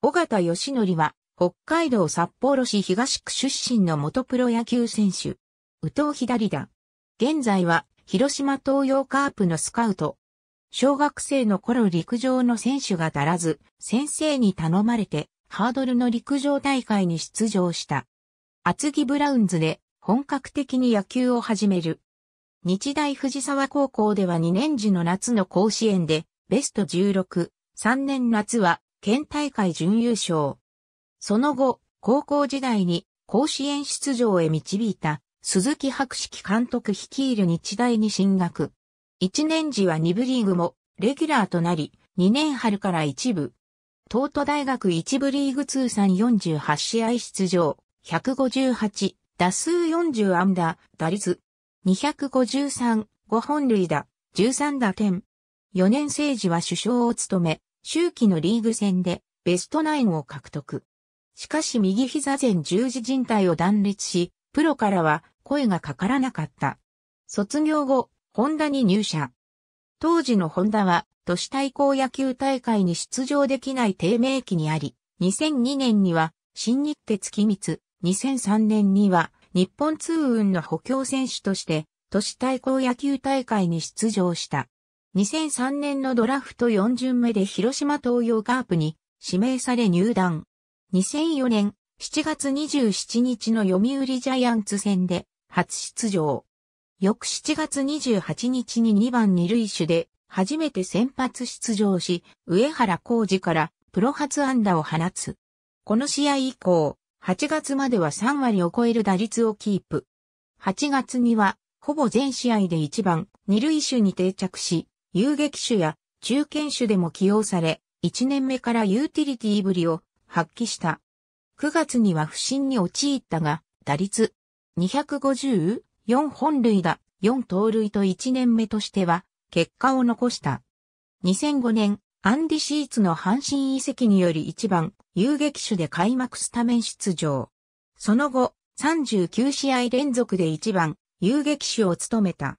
尾形義則は、北海道札幌市東区出身の元プロ野球選手。宇藤左だ。現在は、広島東洋カープのスカウト。小学生の頃陸上の選手が足らず、先生に頼まれて、ハードルの陸上大会に出場した。厚木ブラウンズで、本格的に野球を始める。日大藤沢高校では2年時の夏の甲子園で、ベスト16、3年夏は県大会準優勝。その後、高校時代に甲子園出場へ導いた鈴木博式監督率いる日大に進学。1年時は2部リーグもレギュラーとなり、2年春から1部。東都大学1部リーグ通算48試合出場、158、打数40安打、打率、253、5本塁打、13打点。4年生時は首相を務め、周期のリーグ戦でベスト9を獲得。しかし右膝前十字靭帯を断裂し、プロからは声がかからなかった。卒業後、ホンダに入社。当時のホンダは、都市対抗野球大会に出場できない低迷期にあり、2002年には、新日鉄機密、2003年には、日本通運の補強選手として、都市対抗野球大会に出場した。2003年のドラフト4巡目で広島東洋カープに指名され入団。2004年7月27日の読売ジャイアンツ戦で初出場。翌7月28日に2番二塁手で初めて先発出場し、上原浩二からプロ初安打を放つ。この試合以降、8月までは3割を超える打率をキープ。8月には、ほぼ全試合で1番、二塁手に定着し、遊撃手や中堅手でも起用され、1年目からユーティリティぶりを発揮した。9月には不振に陥ったが、打率250、4本塁打、4盗塁と1年目としては、結果を残した。2005年、アンディ・シーツの阪神遺跡により1番、遊撃手で開幕スタメン出場。その後、39試合連続で1番、遊撃手を務めた。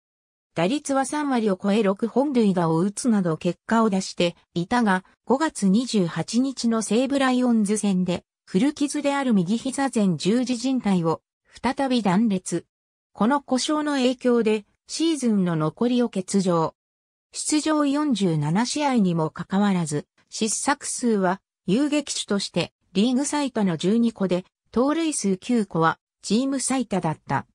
打率は3割を超え6本塁打を打つなど結果を出していたが、5月28日の西武ライオンズ戦で、古傷である右膝前十字靭帯を再び断裂。この故障の影響でシーズンの残りを欠場。出場47試合にもかかわらず、失策数は遊撃手としてリーグ最多の12個で、盗塁数9個はチーム最多だった。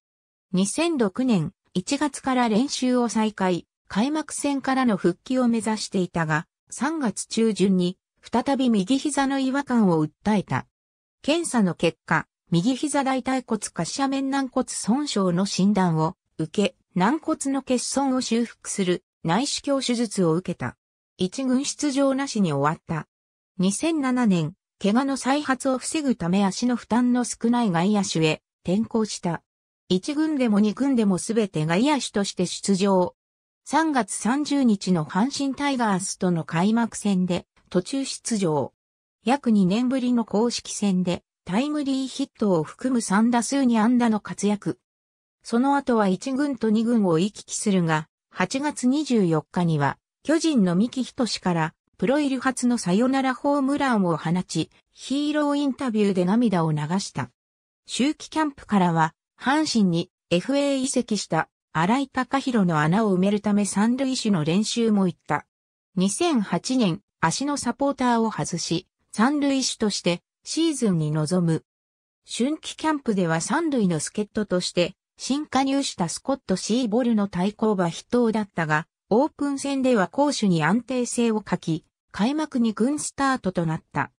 2006年1月から練習を再開、開幕戦からの復帰を目指していたが、3月中旬に再び右膝の違和感を訴えた。検査の結果、右膝大腿骨下斜面軟骨損傷の診断を受け、軟骨の欠損を修復する内視鏡手術を受けた。一軍出場なしに終わった。2007年、怪我の再発を防ぐため足の負担の少ない外野手へ転向した。1軍でも2軍でもすべて外野手として出場。3月30日の阪神タイガースとの開幕戦で途中出場。約2年ぶりの公式戦でタイムリーヒットを含む3打数に安打の活躍。その後は1軍と2軍を行き来するが、8月24日には巨人の三木ひとしからプロ入り初のサヨナラホームランを放ち、ヒーローインタビューで涙を流した。秋季キャンプからは阪神に FA 移籍した荒井隆弘の穴を埋めるため三塁手の練習も行った。2008年、足のサポーターを外し、三塁手としてシーズンに臨む。春季キャンプでは三塁の助っ人として、新加入したスコット・シーボルの対抗馬筆頭だったが、オープン戦では攻守に安定性を欠き、開幕2軍スタートとなった。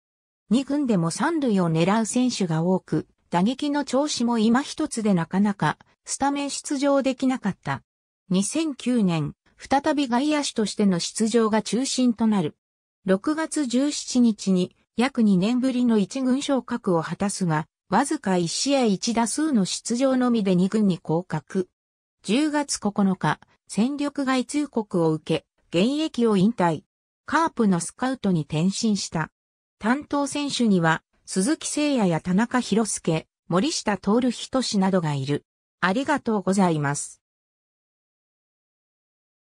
2軍でも三塁を狙う選手が多く、打撃の調子も今一つでなかなかスタメン出場できなかった。2009年、再び外野手としての出場が中心となる。6月17日に約2年ぶりの1軍昇格を果たすが、わずか1試合1打数の出場のみで2軍に降格。10月9日、戦力外通告を受け、現役を引退。カープのスカウトに転身した。担当選手には、鈴木誠也や田中博介、森下徹仁などがいる。ありがとうございます。